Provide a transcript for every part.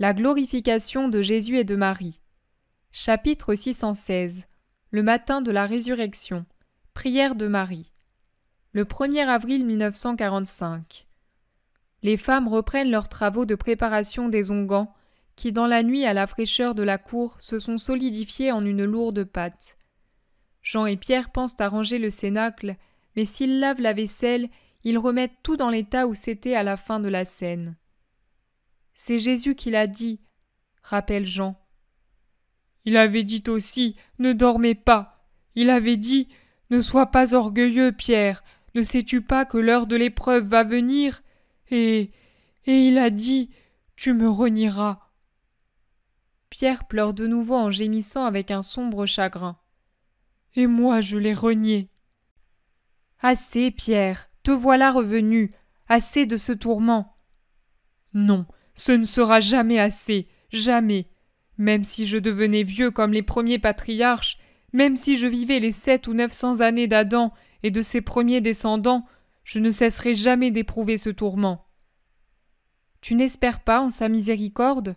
La glorification de Jésus et de Marie. Chapitre 616. Le matin de la résurrection. Prière de Marie. Le 1er avril 1945. Les femmes reprennent leurs travaux de préparation des onguents, qui dans la nuit à la fraîcheur de la cour se sont solidifiés en une lourde pâte. Jean et Pierre pensent à ranger le cénacle, mais s'ils lavent la vaisselle, ils remettent tout dans l'état où c'était à la fin de la scène. C'est Jésus qui l'a dit, rappelle Jean. Il avait dit aussi Ne dormez pas. Il avait dit Ne sois pas orgueilleux, Pierre. Ne sais-tu pas que l'heure de l'épreuve va venir Et. Et il a dit Tu me renieras. Pierre pleure de nouveau en gémissant avec un sombre chagrin. Et moi, je l'ai renié. Assez, Pierre, te voilà revenu. Assez de ce tourment. Non, ce ne sera jamais assez, jamais. Même si je devenais vieux comme les premiers patriarches, même si je vivais les sept ou neuf cents années d'Adam et de ses premiers descendants, je ne cesserai jamais d'éprouver ce tourment. Tu n'espères pas en sa miséricorde?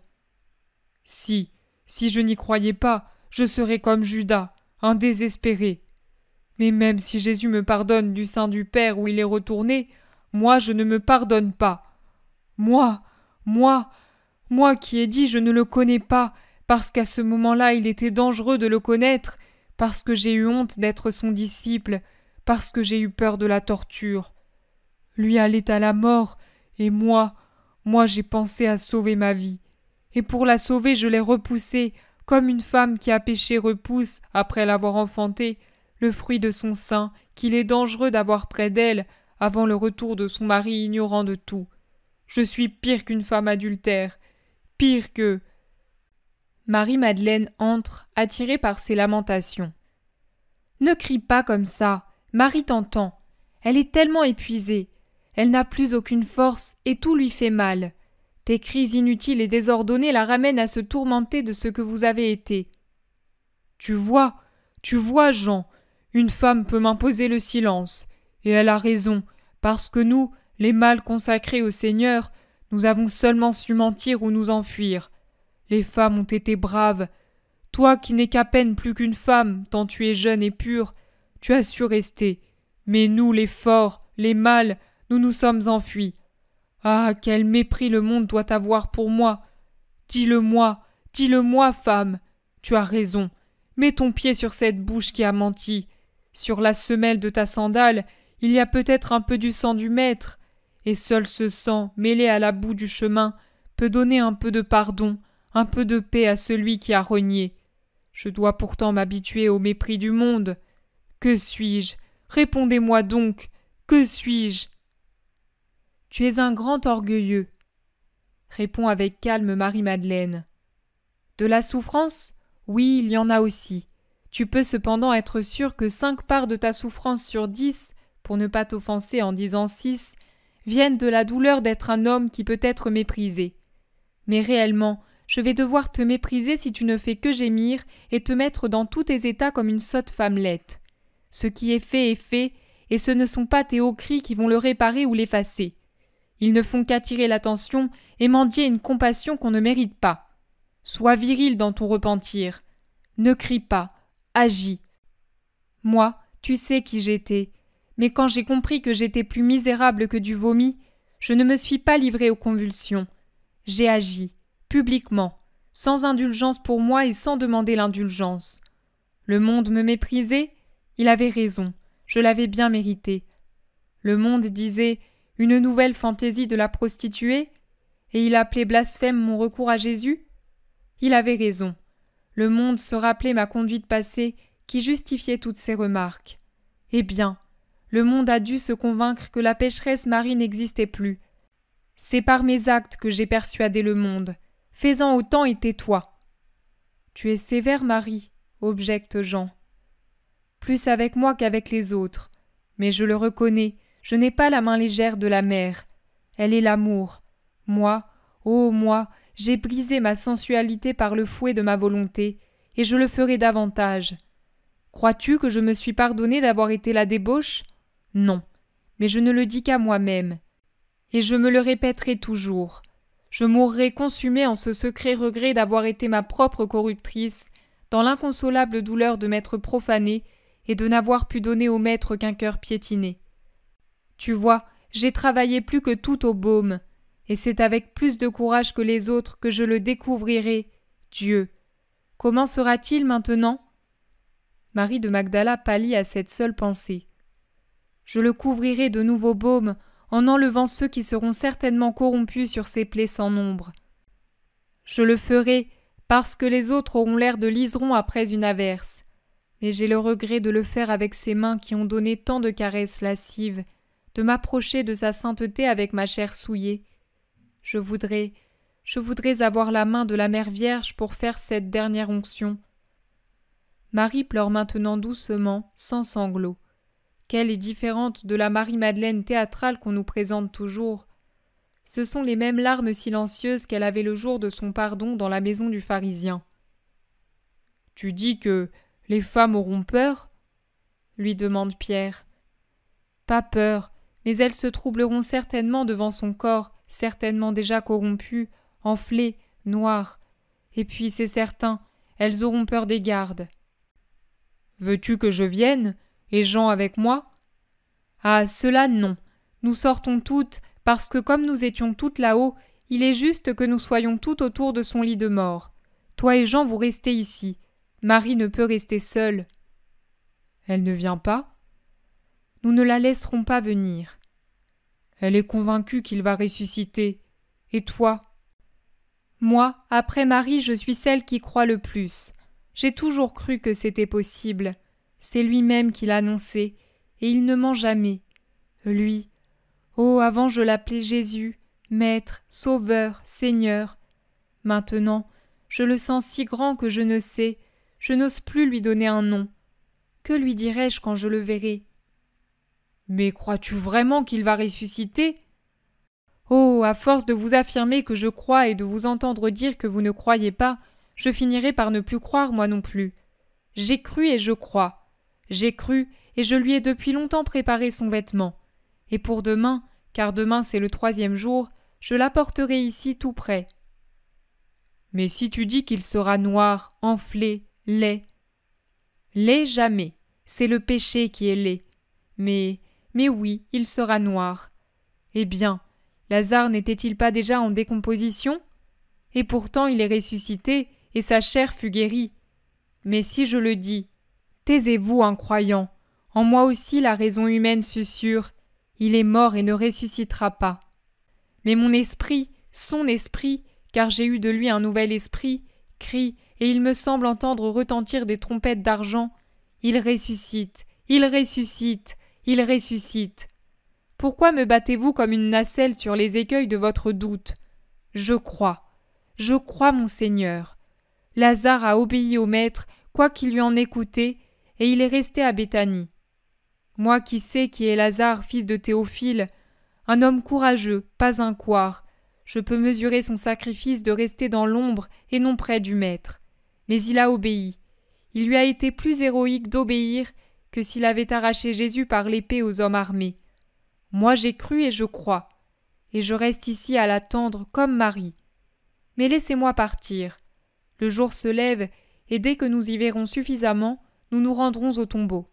Si, si je n'y croyais pas, je serais comme Judas, un désespéré. Mais même si Jésus me pardonne du sein du Père où il est retourné, moi je ne me pardonne pas. Moi, moi, moi qui ai dit je ne le connais pas, parce qu'à ce moment-là il était dangereux de le connaître, parce que j'ai eu honte d'être son disciple, parce que j'ai eu peur de la torture. Lui allait à la mort, et moi, moi j'ai pensé à sauver ma vie. Et pour la sauver, je l'ai repoussée, comme une femme qui a péché repousse, après l'avoir enfantée, le fruit de son sein, qu'il est dangereux d'avoir près d'elle, avant le retour de son mari ignorant de tout. Je suis pire qu'une femme adultère, pire que. Marie-Madeleine entre, attirée par ses lamentations. Ne crie pas comme ça, Marie t'entend. Elle est tellement épuisée. Elle n'a plus aucune force et tout lui fait mal. Tes cris inutiles et désordonnés la ramènent à se tourmenter de ce que vous avez été. Tu vois, tu vois, Jean, une femme peut m'imposer le silence, et elle a raison, parce que nous, les mâles consacrés au Seigneur, nous avons seulement su mentir ou nous enfuir. Les femmes ont été braves. Toi qui n'es qu'à peine plus qu'une femme, tant tu es jeune et pure, tu as su rester. Mais nous, les forts, les mâles, nous nous sommes enfuis. Ah, quel mépris le monde doit avoir pour moi. Dis-le-moi, dis-le-moi, femme. Tu as raison. Mets ton pied sur cette bouche qui a menti. Sur la semelle de ta sandale, il y a peut-être un peu du sang du maître et seul ce sang, mêlé à la boue du chemin, peut donner un peu de pardon, un peu de paix à celui qui a renié. Je dois pourtant m'habituer au mépris du monde. Que suis-je Répondez-moi donc. Que suis-je Tu es un grand orgueilleux. Répond avec calme Marie-Madeleine. De la souffrance Oui, il y en a aussi. Tu peux cependant être sûr que cinq parts de ta souffrance sur dix, pour ne pas t'offenser en disant six, viennent de la douleur d'être un homme qui peut être méprisé. Mais réellement, je vais devoir te mépriser si tu ne fais que gémir et te mettre dans tous tes états comme une sotte femmelette. Ce qui est fait est fait, et ce ne sont pas tes hauts cris qui vont le réparer ou l'effacer. Ils ne font qu'attirer l'attention et mendier une compassion qu'on ne mérite pas. Sois viril dans ton repentir. Ne crie pas, agis. Moi, tu sais qui j'étais, mais quand j'ai compris que j'étais plus misérable que du vomi, je ne me suis pas livré aux convulsions. J'ai agi, publiquement, sans indulgence pour moi et sans demander l'indulgence. Le monde me méprisait, il avait raison, je l'avais bien mérité. Le monde disait une nouvelle fantaisie de la prostituée, et il appelait blasphème mon recours à Jésus. Il avait raison. Le monde se rappelait ma conduite passée qui justifiait toutes ces remarques. Eh bien, le monde a dû se convaincre que la pécheresse Marie n'existait plus. C'est par mes actes que j'ai persuadé le monde. Fais-en autant et tais-toi. Tu es sévère, Marie, objecte Jean. Plus avec moi qu'avec les autres. Mais je le reconnais, je n'ai pas la main légère de la mère. Elle est l'amour. Moi, oh moi, j'ai brisé ma sensualité par le fouet de ma volonté, et je le ferai davantage. Crois-tu que je me suis pardonné d'avoir été la débauche non, mais je ne le dis qu'à moi-même. Et je me le répéterai toujours. Je mourrai consumée en ce secret regret d'avoir été ma propre corruptrice, dans l'inconsolable douleur de m'être profanée et de n'avoir pu donner au maître qu'un cœur piétiné. Tu vois, j'ai travaillé plus que tout au baume, et c'est avec plus de courage que les autres que je le découvrirai, Dieu. Comment sera-t-il maintenant Marie de Magdala pâlit à cette seule pensée. Je le couvrirai de nouveaux baumes en enlevant ceux qui seront certainement corrompus sur ces plaies sans nombre. Je le ferai parce que les autres auront l'air de liserons après une averse. Mais j'ai le regret de le faire avec ses mains qui ont donné tant de caresses lascives, de m'approcher de sa sainteté avec ma chair souillée. Je voudrais, je voudrais avoir la main de la Mère Vierge pour faire cette dernière onction. Marie pleure maintenant doucement, sans sanglots qu'elle est différente de la Marie-Madeleine théâtrale qu'on nous présente toujours. Ce sont les mêmes larmes silencieuses qu'elle avait le jour de son pardon dans la maison du pharisien. Tu dis que les femmes auront peur lui demande Pierre. Pas peur, mais elles se troubleront certainement devant son corps, certainement déjà corrompu, enflé, noir. Et puis, c'est certain, elles auront peur des gardes. Veux-tu que je vienne et Jean avec moi Ah, cela non. Nous sortons toutes, parce que comme nous étions toutes là-haut, il est juste que nous soyons toutes autour de son lit de mort. Toi et Jean, vous restez ici. Marie ne peut rester seule. Elle ne vient pas Nous ne la laisserons pas venir. Elle est convaincue qu'il va ressusciter. Et toi Moi, après Marie, je suis celle qui croit le plus. J'ai toujours cru que c'était possible. C'est lui-même qui l'a annoncé, et il ne ment jamais. Lui. Oh, avant je l'appelais Jésus, Maître, Sauveur, Seigneur. Maintenant, je le sens si grand que je ne sais, je n'ose plus lui donner un nom. Que lui dirai-je quand je le verrai Mais crois-tu vraiment qu'il va ressusciter Oh, à force de vous affirmer que je crois et de vous entendre dire que vous ne croyez pas, je finirai par ne plus croire moi non plus. J'ai cru et je crois. J'ai cru, et je lui ai depuis longtemps préparé son vêtement. Et pour demain, car demain c'est le troisième jour, je l'apporterai ici tout près. Mais si tu dis qu'il sera noir, enflé, laid. Laid jamais, c'est le péché qui est laid. Mais, mais oui, il sera noir. Eh bien, Lazare n'était-il pas déjà en décomposition Et pourtant il est ressuscité, et sa chair fut guérie. Mais si je le dis, Taisez-vous, croyant En moi aussi la raison humaine susurre. Il est mort et ne ressuscitera pas. Mais mon esprit, son esprit, car j'ai eu de lui un nouvel esprit, crie, et il me semble entendre retentir des trompettes d'argent. Il ressuscite, il ressuscite, il ressuscite. Pourquoi me battez-vous comme une nacelle sur les écueils de votre doute Je crois, je crois, mon Seigneur. Lazare a obéi au Maître, quoi qu'il lui en ait et il est resté à Béthanie. Moi qui sais qui est Lazare, fils de Théophile, un homme courageux, pas un couard, je peux mesurer son sacrifice de rester dans l'ombre et non près du Maître. Mais il a obéi. Il lui a été plus héroïque d'obéir que s'il avait arraché Jésus par l'épée aux hommes armés. Moi j'ai cru et je crois, et je reste ici à l'attendre comme Marie. Mais laissez-moi partir. Le jour se lève, et dès que nous y verrons suffisamment, nous nous rendrons au tombeau.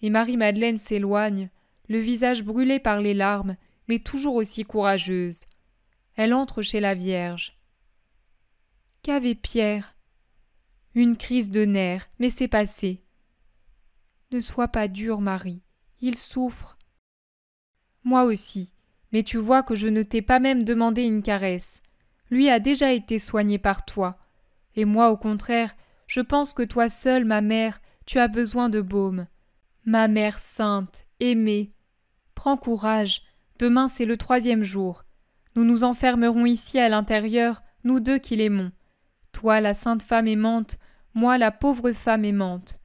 Et Marie-Madeleine s'éloigne, le visage brûlé par les larmes, mais toujours aussi courageuse. Elle entre chez la Vierge. Qu'avait Pierre Une crise de nerfs, mais c'est passé. Ne sois pas dure, Marie, il souffre. Moi aussi, mais tu vois que je ne t'ai pas même demandé une caresse. Lui a déjà été soigné par toi, et moi, au contraire, je pense que toi seule, ma mère, tu as besoin de baume. Ma mère sainte, aimée. Prends courage, demain c'est le troisième jour. Nous nous enfermerons ici à l'intérieur, nous deux qui l'aimons. Toi la sainte femme aimante, moi la pauvre femme aimante.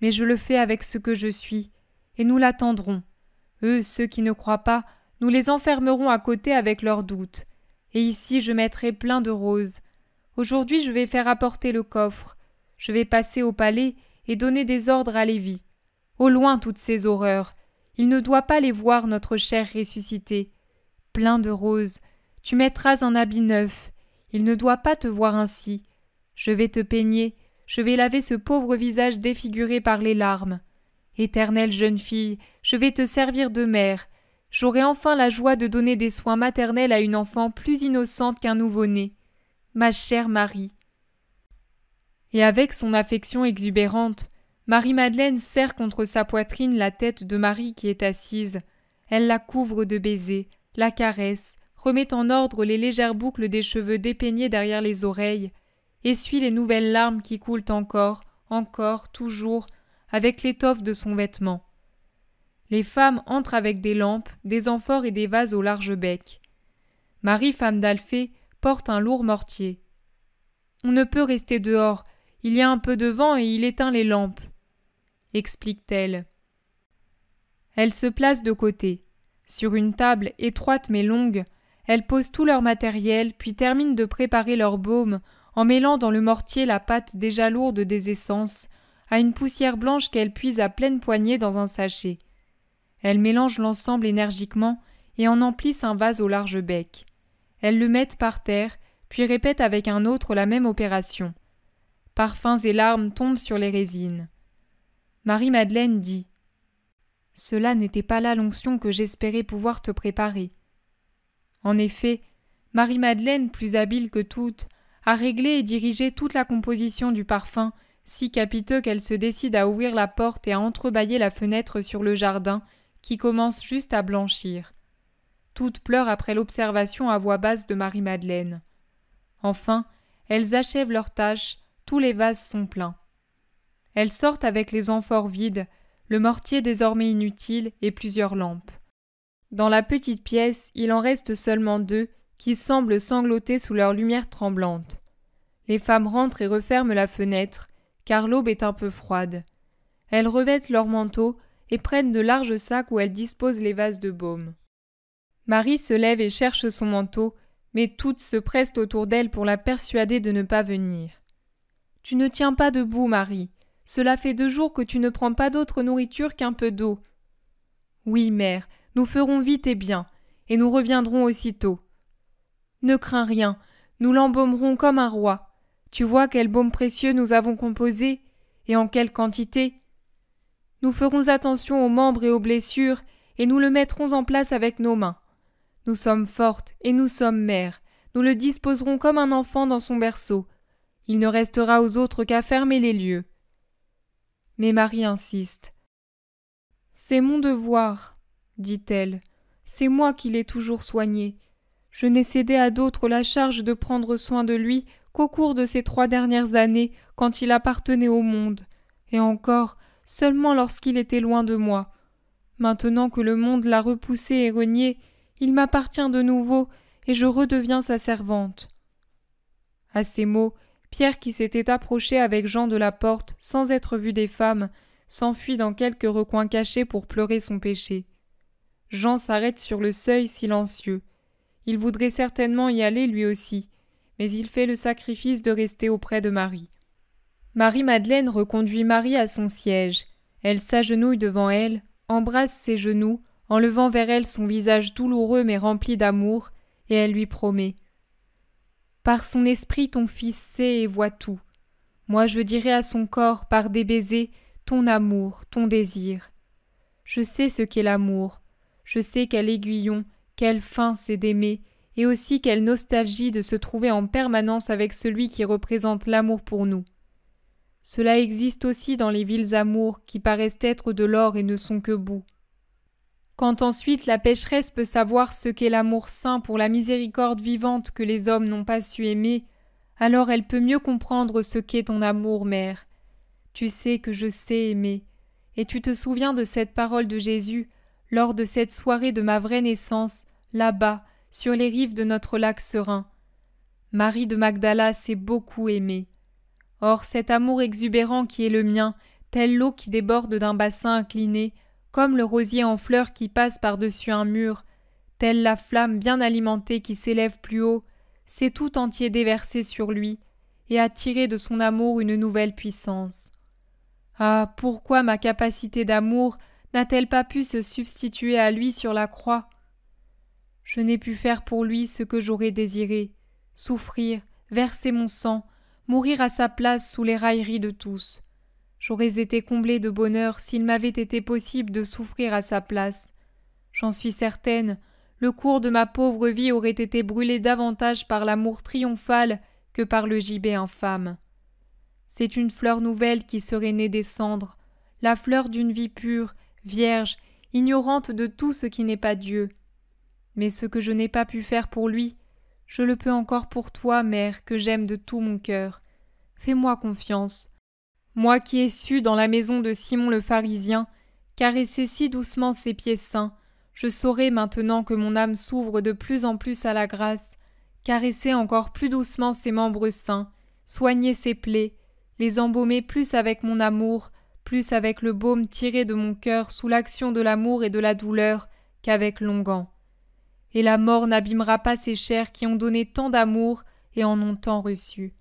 Mais je le fais avec ce que je suis, et nous l'attendrons. Eux, ceux qui ne croient pas, nous les enfermerons à côté avec leurs doutes. Et ici je mettrai plein de roses. Aujourd'hui je vais faire apporter le coffre. Je vais passer au palais et donner des ordres à Lévi. Au loin toutes ces horreurs. Il ne doit pas les voir notre chère ressuscité. Plein de roses, tu mettras un habit neuf. Il ne doit pas te voir ainsi. Je vais te peigner, je vais laver ce pauvre visage défiguré par les larmes. Éternelle jeune fille, je vais te servir de mère. J'aurai enfin la joie de donner des soins maternels à une enfant plus innocente qu'un nouveau-né. Ma chère Marie, et avec son affection exubérante, Marie-Madeleine serre contre sa poitrine la tête de Marie qui est assise. Elle la couvre de baisers, la caresse, remet en ordre les légères boucles des cheveux dépeignés derrière les oreilles, essuie les nouvelles larmes qui coulent encore, encore, toujours, avec l'étoffe de son vêtement. Les femmes entrent avec des lampes, des amphores et des vases au large bec. Marie, femme d'Alphée, porte un lourd mortier. On ne peut rester dehors, il y a un peu de vent et il éteint les lampes, explique-t-elle. Elles se placent de côté. Sur une table étroite mais longue, elles posent tout leur matériel puis terminent de préparer leur baume en mêlant dans le mortier la pâte déjà lourde des essences à une poussière blanche qu'elles puise à pleine poignée dans un sachet. Elles mélangent l'ensemble énergiquement et en emplissent un vase au large bec. Elles le mettent par terre, puis répètent avec un autre la même opération parfums et larmes tombent sur les résines. Marie-Madeleine dit Cela n'était pas là l'onction que j'espérais pouvoir te préparer. En effet, Marie-Madeleine, plus habile que toutes, a réglé et dirigé toute la composition du parfum, si capiteux qu'elle se décide à ouvrir la porte et à entrebâiller la fenêtre sur le jardin, qui commence juste à blanchir. Toutes pleurent après l'observation à voix basse de Marie-Madeleine. Enfin, elles achèvent leur tâche, tous les vases sont pleins. Elles sortent avec les amphores vides, le mortier désormais inutile et plusieurs lampes. Dans la petite pièce, il en reste seulement deux qui semblent sangloter sous leur lumière tremblante. Les femmes rentrent et referment la fenêtre, car l'aube est un peu froide. Elles revêtent leurs manteaux et prennent de larges sacs où elles disposent les vases de baume. Marie se lève et cherche son manteau, mais toutes se pressent autour d'elle pour la persuader de ne pas venir. Tu ne tiens pas debout, Marie. Cela fait deux jours que tu ne prends pas d'autre nourriture qu'un peu d'eau. Oui, mère, nous ferons vite et bien, et nous reviendrons aussitôt. Ne crains rien, nous l'embaumerons comme un roi. Tu vois quel baume précieux nous avons composé, et en quelle quantité. Nous ferons attention aux membres et aux blessures, et nous le mettrons en place avec nos mains. Nous sommes fortes, et nous sommes mères, nous le disposerons comme un enfant dans son berceau, il ne restera aux autres qu'à fermer les lieux. Mais Marie insiste. C'est mon devoir, dit-elle. C'est moi qui l'ai toujours soigné. Je n'ai cédé à d'autres la charge de prendre soin de lui qu'au cours de ces trois dernières années quand il appartenait au monde, et encore seulement lorsqu'il était loin de moi. Maintenant que le monde l'a repoussé et renié, il m'appartient de nouveau, et je redeviens sa servante. À ces mots, Pierre, qui s'était approché avec Jean de la porte sans être vu des femmes, s'enfuit dans quelque recoin caché pour pleurer son péché. Jean s'arrête sur le seuil silencieux. Il voudrait certainement y aller lui aussi, mais il fait le sacrifice de rester auprès de Marie. Marie-Madeleine reconduit Marie à son siège. Elle s'agenouille devant elle, embrasse ses genoux, en levant vers elle son visage douloureux mais rempli d'amour, et elle lui promet par son esprit ton Fils sait et voit tout. Moi je dirai à son corps par des baisers ton amour, ton désir. Je sais ce qu'est l'amour, je sais quel aiguillon, quelle fin c'est d'aimer, et aussi quelle nostalgie de se trouver en permanence avec celui qui représente l'amour pour nous. Cela existe aussi dans les villes amours qui paraissent être de l'or et ne sont que boue. Quand ensuite la pécheresse peut savoir ce qu'est l'amour saint pour la miséricorde vivante que les hommes n'ont pas su aimer, alors elle peut mieux comprendre ce qu'est ton amour, mère. Tu sais que je sais aimer, et tu te souviens de cette parole de Jésus lors de cette soirée de ma vraie naissance, là-bas, sur les rives de notre lac serein. Marie de Magdala s'est beaucoup aimée. Or cet amour exubérant qui est le mien, telle l'eau qui déborde d'un bassin incliné, comme le rosier en fleurs qui passe par-dessus un mur, telle la flamme bien alimentée qui s'élève plus haut, s'est tout entier déversé sur lui, et a tiré de son amour une nouvelle puissance. Ah. Pourquoi ma capacité d'amour n'a t-elle pas pu se substituer à lui sur la croix? Je n'ai pu faire pour lui ce que j'aurais désiré souffrir, verser mon sang, mourir à sa place sous les railleries de tous. J'aurais été comblée de bonheur s'il m'avait été possible de souffrir à sa place. J'en suis certaine, le cours de ma pauvre vie aurait été brûlé davantage par l'amour triomphal que par le gibet infâme. C'est une fleur nouvelle qui serait née des cendres, la fleur d'une vie pure, vierge, ignorante de tout ce qui n'est pas Dieu. Mais ce que je n'ai pas pu faire pour lui, je le peux encore pour toi, mère, que j'aime de tout mon cœur. Fais-moi confiance. Moi qui ai su dans la maison de Simon le pharisien caresser si doucement ses pieds saints, je saurai maintenant que mon âme s'ouvre de plus en plus à la grâce, caresser encore plus doucement ses membres saints, soigner ses plaies, les embaumer plus avec mon amour, plus avec le baume tiré de mon cœur sous l'action de l'amour et de la douleur qu'avec l'onguent. Et la mort n'abîmera pas ces chairs qui ont donné tant d'amour et en ont tant reçu.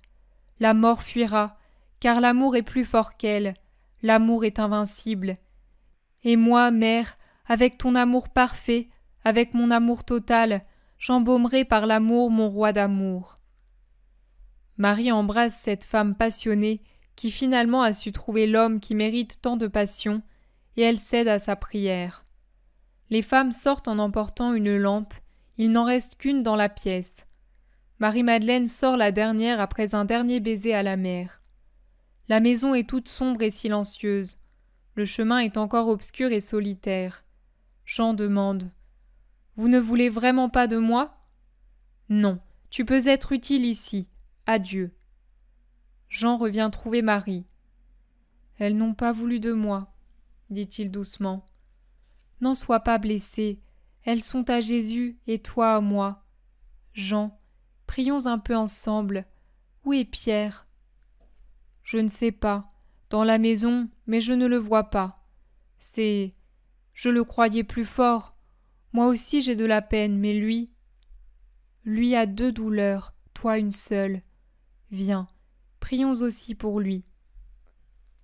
La mort fuira, car l'amour est plus fort qu'elle, l'amour est invincible. Et moi, mère, avec ton amour parfait, avec mon amour total, j'embaumerai par l'amour mon roi d'amour. Marie embrasse cette femme passionnée qui finalement a su trouver l'homme qui mérite tant de passion, et elle cède à sa prière. Les femmes sortent en emportant une lampe, il n'en reste qu'une dans la pièce. Marie-Madeleine sort la dernière après un dernier baiser à la mère. La maison est toute sombre et silencieuse. Le chemin est encore obscur et solitaire. Jean demande Vous ne voulez vraiment pas de moi Non, tu peux être utile ici. Adieu. Jean revient trouver Marie. Elles n'ont pas voulu de moi, dit-il doucement. N'en sois pas blessé. Elles sont à Jésus et toi à moi. Jean, prions un peu ensemble. Où est Pierre je ne sais pas. Dans la maison, mais je ne le vois pas. C'est. Je le croyais plus fort. Moi aussi j'ai de la peine, mais lui. Lui a deux douleurs, toi une seule. Viens, prions aussi pour lui.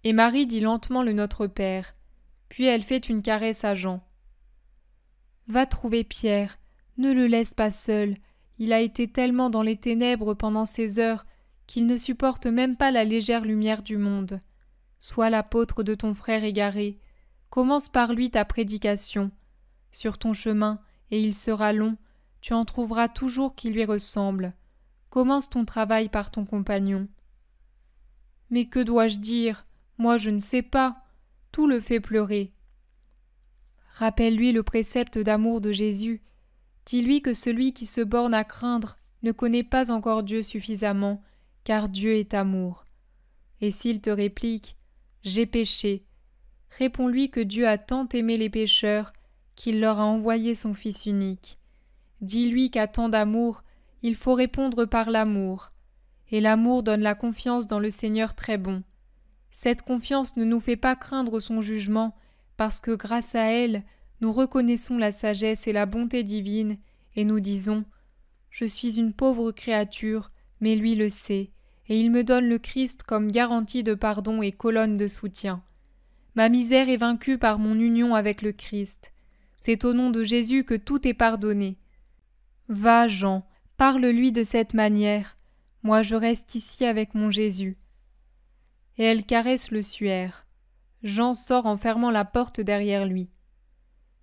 Et Marie dit lentement le Notre Père, puis elle fait une caresse à Jean. Va trouver Pierre, ne le laisse pas seul, il a été tellement dans les ténèbres pendant ces heures qu'il ne supporte même pas la légère lumière du monde. Sois l'apôtre de ton frère égaré, commence par lui ta prédication. Sur ton chemin, et il sera long, tu en trouveras toujours qui lui ressemble. Commence ton travail par ton compagnon. Mais que dois-je dire Moi je ne sais pas. Tout le fait pleurer. Rappelle-lui le précepte d'amour de Jésus. Dis-lui que celui qui se borne à craindre ne connaît pas encore Dieu suffisamment car Dieu est amour. Et s'il te réplique J'ai péché, réponds-lui que Dieu a tant aimé les pécheurs qu'il leur a envoyé son Fils unique. Dis-lui qu'à tant d'amour, il faut répondre par l'amour. Et l'amour donne la confiance dans le Seigneur très bon. Cette confiance ne nous fait pas craindre son jugement, parce que grâce à elle, nous reconnaissons la sagesse et la bonté divine, et nous disons Je suis une pauvre créature, mais lui le sait et il me donne le Christ comme garantie de pardon et colonne de soutien. Ma misère est vaincue par mon union avec le Christ. C'est au nom de Jésus que tout est pardonné. Va, Jean, parle-lui de cette manière. Moi, je reste ici avec mon Jésus. Et elle caresse le suaire. Jean sort en fermant la porte derrière lui.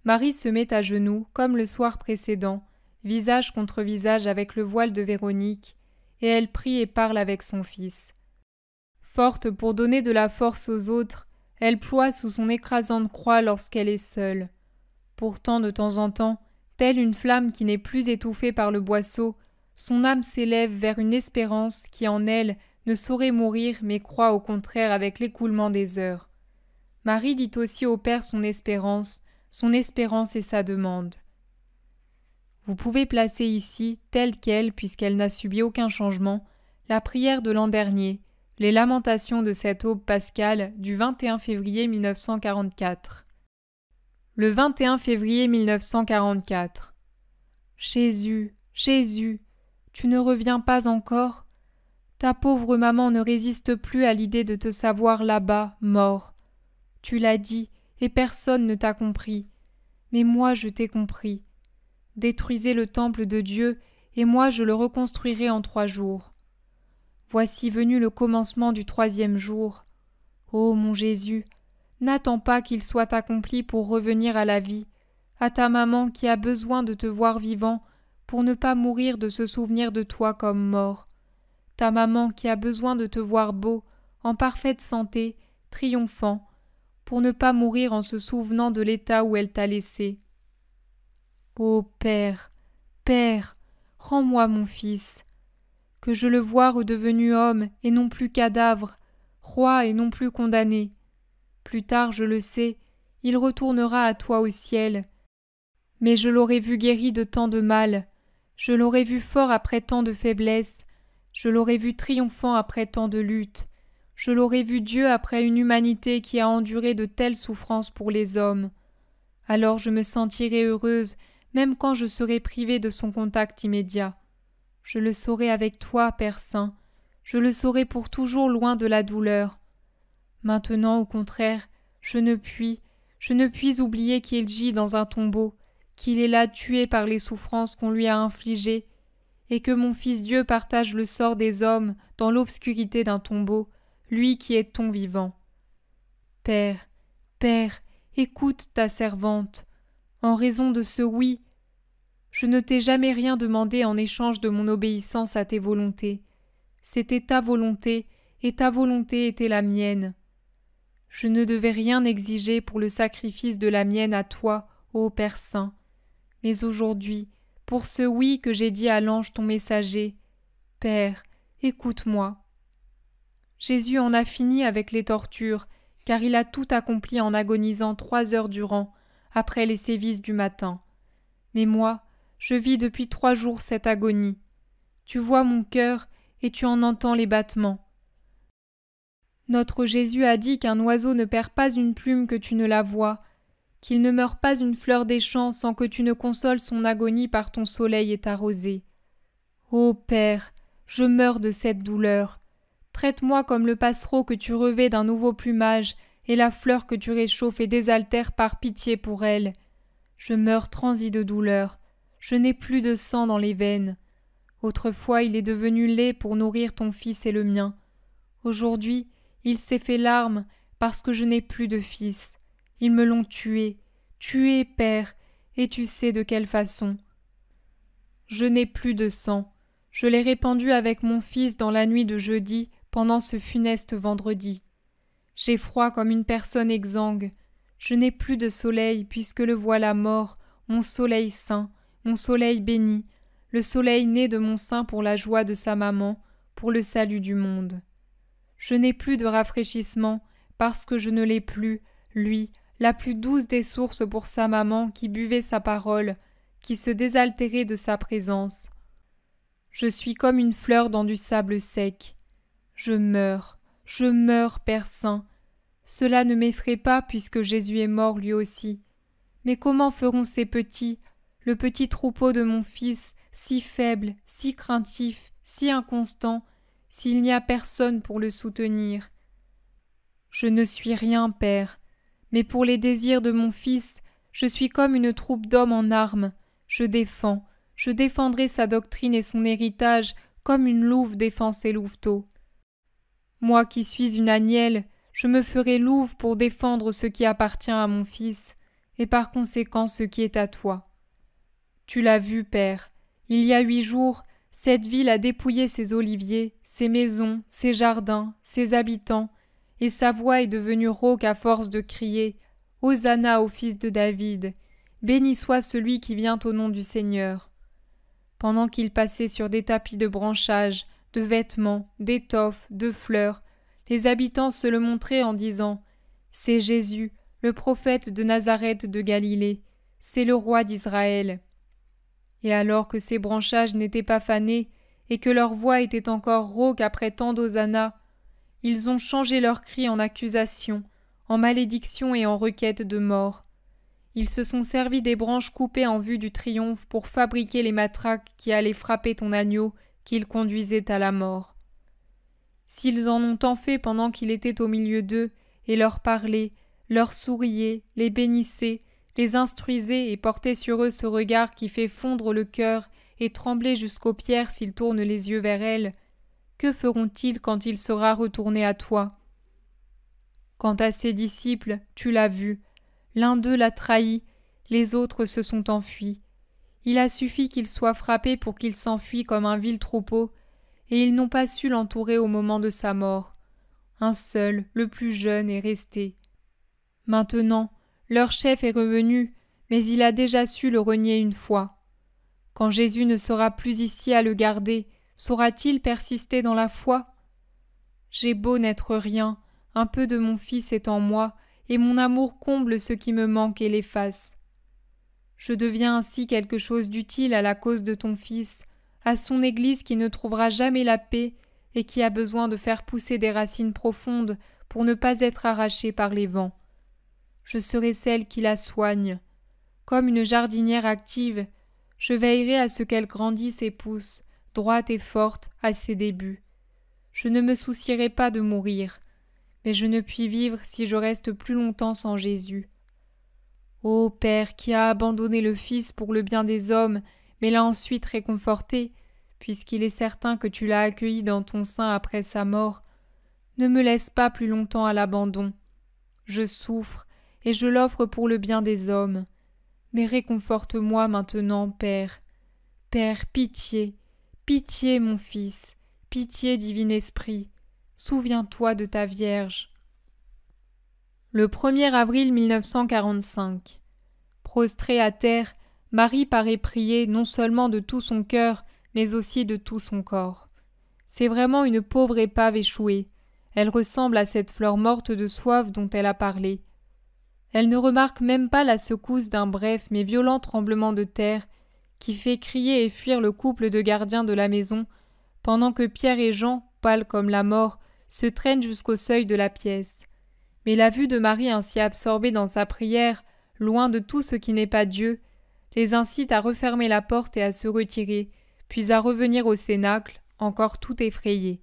Marie se met à genoux, comme le soir précédent, visage contre visage avec le voile de Véronique, et elle prie et parle avec son Fils. Forte pour donner de la force aux autres, elle ploie sous son écrasante croix lorsqu'elle est seule. Pourtant, de temps en temps, telle une flamme qui n'est plus étouffée par le boisseau, son âme s'élève vers une espérance qui en elle ne saurait mourir mais croit au contraire avec l'écoulement des heures. Marie dit aussi au Père son espérance, son espérance et sa demande. Vous pouvez placer ici, telle qu'elle, puisqu'elle n'a subi aucun changement, la prière de l'an dernier, les lamentations de cette aube pascale du 21 février 1944. Le 21 février 1944. Jésus, Jésus, tu ne reviens pas encore Ta pauvre maman ne résiste plus à l'idée de te savoir là-bas, mort. Tu l'as dit, et personne ne t'a compris. Mais moi je t'ai compris. Détruisez le temple de Dieu, et moi je le reconstruirai en trois jours. Voici venu le commencement du troisième jour. Ô mon Jésus, n'attends pas qu'il soit accompli pour revenir à la vie, à ta maman qui a besoin de te voir vivant pour ne pas mourir de se souvenir de toi comme mort, ta maman qui a besoin de te voir beau, en parfaite santé, triomphant, pour ne pas mourir en se souvenant de l'état où elle t'a laissé. Ô Père, Père, rends-moi mon fils, que je le voie redevenu homme et non plus cadavre, roi et non plus condamné. Plus tard, je le sais, il retournera à toi au ciel. Mais je l'aurais vu guéri de tant de mal, je l'aurais vu fort après tant de faiblesse, je l'aurais vu triomphant après tant de luttes, je l'aurais vu Dieu après une humanité qui a enduré de telles souffrances pour les hommes. Alors je me sentirai heureuse même quand je serai privé de son contact immédiat. Je le saurai avec toi, Père Saint, je le saurai pour toujours loin de la douleur. Maintenant, au contraire, je ne puis, je ne puis oublier qu'il gît dans un tombeau, qu'il est là tué par les souffrances qu'on lui a infligées, et que mon Fils Dieu partage le sort des hommes dans l'obscurité d'un tombeau, lui qui est ton vivant. Père, Père, écoute ta servante, en raison de ce oui, je ne t'ai jamais rien demandé en échange de mon obéissance à tes volontés. C'était ta volonté, et ta volonté était la mienne. Je ne devais rien exiger pour le sacrifice de la mienne à toi, ô Père Saint. Mais aujourd'hui, pour ce oui que j'ai dit à l'ange ton messager, Père, écoute-moi. Jésus en a fini avec les tortures, car il a tout accompli en agonisant trois heures durant, après les sévices du matin. Mais moi, je vis depuis trois jours cette agonie. Tu vois mon cœur et tu en entends les battements. Notre Jésus a dit qu'un oiseau ne perd pas une plume que tu ne la vois, qu'il ne meurt pas une fleur des champs sans que tu ne consoles son agonie par ton soleil et ta rosée. Ô Père, je meurs de cette douleur. Traite-moi comme le passereau que tu revais d'un nouveau plumage et la fleur que tu réchauffes et désaltères par pitié pour elle. Je meurs transi de douleur, je n'ai plus de sang dans les veines. Autrefois il est devenu lait pour nourrir ton fils et le mien. Aujourd'hui il s'est fait larme parce que je n'ai plus de fils. Ils me l'ont tué, tué, père, et tu sais de quelle façon. Je n'ai plus de sang. Je l'ai répandu avec mon fils dans la nuit de jeudi pendant ce funeste vendredi. J'ai froid comme une personne exsangue. Je n'ai plus de soleil, puisque le voilà mort, mon soleil saint, mon soleil béni, le soleil né de mon sein pour la joie de sa maman, pour le salut du monde. Je n'ai plus de rafraîchissement, parce que je ne l'ai plus, lui, la plus douce des sources pour sa maman qui buvait sa parole, qui se désaltérait de sa présence. Je suis comme une fleur dans du sable sec. Je meurs, je meurs, Père Saint. Cela ne m'effraie pas puisque Jésus est mort lui aussi. Mais comment feront ces petits, le petit troupeau de mon Fils, si faible, si craintif, si inconstant, s'il n'y a personne pour le soutenir. Je ne suis rien, Père, mais pour les désirs de mon Fils, je suis comme une troupe d'hommes en armes, je défends, je défendrai sa doctrine et son héritage comme une louve défend ses louveteaux. Moi qui suis une agnelle, je me ferai louve pour défendre ce qui appartient à mon fils, et par conséquent ce qui est à toi. Tu l'as vu, Père, il y a huit jours, cette ville a dépouillé ses oliviers, ses maisons, ses jardins, ses habitants, et sa voix est devenue rauque à force de crier Hosanna au fils de David, béni soit celui qui vient au nom du Seigneur. Pendant qu'il passait sur des tapis de branchages, de vêtements, d'étoffes, de fleurs, les habitants se le montraient en disant C'est Jésus, le prophète de Nazareth de Galilée, c'est le roi d'Israël. Et alors que ces branchages n'étaient pas fanés, et que leur voix était encore rauque après tant d'hosanna, ils ont changé leurs cris en accusation, en malédictions et en requêtes de mort. Ils se sont servis des branches coupées en vue du triomphe pour fabriquer les matraques qui allaient frapper ton agneau qu'ils conduisaient à la mort. S'ils en ont tant fait pendant qu'il était au milieu d'eux, et leur parler, leur souriait, les bénissait, les instruisait et porter sur eux ce regard qui fait fondre le cœur et trembler jusqu'aux pierres s'ils tournent les yeux vers elles, que feront-ils quand il sera retourné à toi Quant à ses disciples, tu l'as vu, l'un d'eux l'a trahi, les autres se sont enfuis. Il a suffi qu'il soit frappé pour qu'il s'enfuie comme un vil troupeau, et ils n'ont pas su l'entourer au moment de sa mort. Un seul, le plus jeune, est resté. Maintenant, leur chef est revenu, mais il a déjà su le renier une fois. Quand Jésus ne sera plus ici à le garder, saura-t-il persister dans la foi J'ai beau n'être rien, un peu de mon Fils est en moi, et mon amour comble ce qui me manque et l'efface. Je deviens ainsi quelque chose d'utile à la cause de ton Fils, à son Église qui ne trouvera jamais la paix et qui a besoin de faire pousser des racines profondes pour ne pas être arrachée par les vents. Je serai celle qui la soigne. Comme une jardinière active, je veillerai à ce qu'elle grandisse et pousse, droite et forte, à ses débuts. Je ne me soucierai pas de mourir, mais je ne puis vivre si je reste plus longtemps sans Jésus. Ô Père qui a abandonné le Fils pour le bien des hommes, mais l'a ensuite réconforté, puisqu'il est certain que tu l'as accueilli dans ton sein après sa mort, ne me laisse pas plus longtemps à l'abandon. Je souffre, et je l'offre pour le bien des hommes. Mais réconforte-moi maintenant, Père. Père, pitié, pitié, mon Fils, pitié, Divin Esprit. Souviens-toi de ta Vierge. Le 1er avril 1945. Prostrée à terre, Marie paraît prier non seulement de tout son cœur, mais aussi de tout son corps. C'est vraiment une pauvre épave échouée. Elle ressemble à cette fleur morte de soif dont elle a parlé. Elle ne remarque même pas la secousse d'un bref mais violent tremblement de terre qui fait crier et fuir le couple de gardiens de la maison, pendant que Pierre et Jean, pâles comme la mort, se traînent jusqu'au seuil de la pièce. Mais la vue de Marie ainsi absorbée dans sa prière, loin de tout ce qui n'est pas Dieu, les incite à refermer la porte et à se retirer, puis à revenir au cénacle, encore tout effrayés.